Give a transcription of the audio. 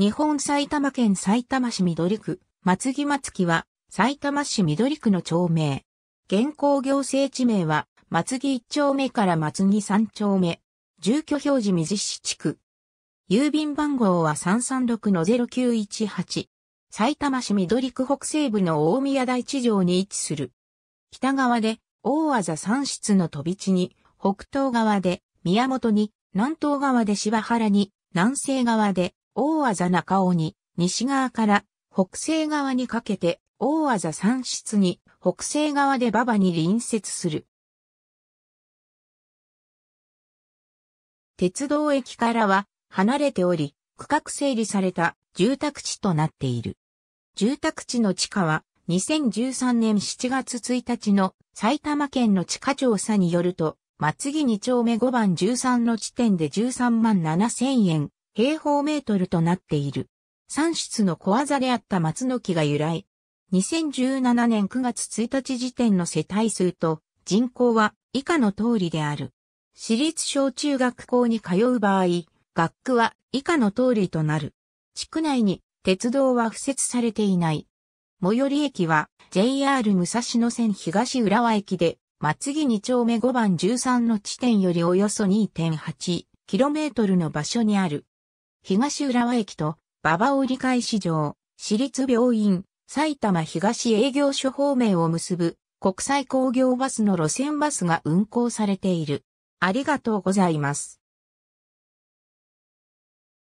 日本埼玉県埼玉市緑区、松木松木は、埼玉市緑区の町名。現行行政地名は、松木1丁目から松木3丁目。住居表示水市地区。郵便番号は336-0918。埼玉市緑区北西部の大宮台地上に位置する。北側で、大和三室の飛び地に、北東側で、宮本に、南東側で柴原に、南西側で、大和座中尾に、西側から北西側にかけて、大和座山室に、北西側で馬場に隣接する。鉄道駅からは離れており、区画整理された住宅地となっている。住宅地の地価は2013年7月1日の埼玉県の地価調査によると、松木2丁目5番13の地点で13万7000円、平方メートルとなっている。産室の小技であった松の木が由来。2017年9月1日時点の世帯数と人口は以下の通りである。私立小中学校に通う場合、学区は以下の通りとなる。地区内に鉄道は付設されていない。最寄り駅は JR 武蔵野線東浦和駅で、松木2丁目5番13の地点よりおよそ 2.8km の場所にある東浦和駅と馬場折り返し場、私立病院、埼玉東営業所方面を結ぶ国際工業バスの路線バスが運行されている。ありがとうございます。